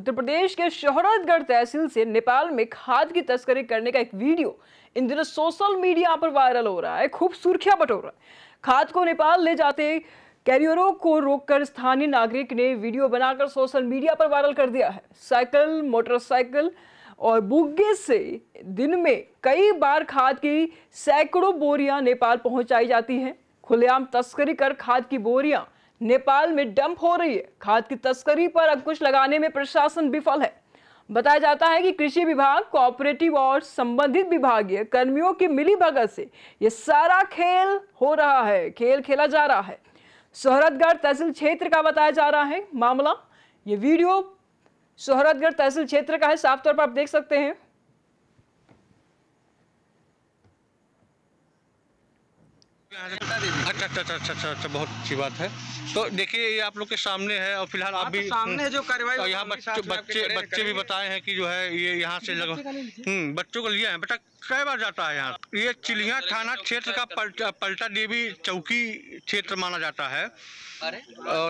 उत्तर प्रदेश के शोहरतगढ़ तहसील से नेपाल में खाद की तस्करी करने का एक वीडियो इन दिनों सोशल मीडिया पर वायरल हो रहा है खूब सुर्खियां बटोर रहा है खाद को नेपाल ले जाते कैरियरों को रोककर स्थानीय नागरिक ने वीडियो बनाकर सोशल मीडिया पर वायरल कर दिया है साइकिल मोटरसाइकिल और बुग्गे से दिन में कई बार खाद की सैकड़ों बोरियां नेपाल पहुंचाई जाती हैं खुलेआम तस्करी कर खाद की बोरियां नेपाल में डंप हो रही है खाद की तस्करी पर अंकुश लगाने में प्रशासन विफल है बताया जाता है कि कृषि विभाग कोऑपरेटिव और संबंधित विभागीय कर्मियों की मिली भगत से ये सारा खेल हो रहा है खेल खेला जा रहा है सोहरतगढ़ तहसील क्षेत्र का बताया जा रहा है मामला ये वीडियो सोहरतगढ़ तहसील क्षेत्र का है साफ तौर पर आप देख सकते हैं अच्छा अच्छा अच्छा अच्छा अच्छा बहुत अच्छी बात है तो देखिए ये आप लोग के सामने है और फिलहाल आप हाँ, तो भी सामने जो कार्रवाई तो यहाँ बच्चे बच्चे बच्चे भी बताए हैं कि जो है ये यहाँ से लगभग हम्म, बच्चों को लिया है बेटा कई बार जाता है यहाँ ये चिलिया हाँ, तो थाना क्षेत्र का पलटा देवी चौकी क्षेत्र माना जाता है और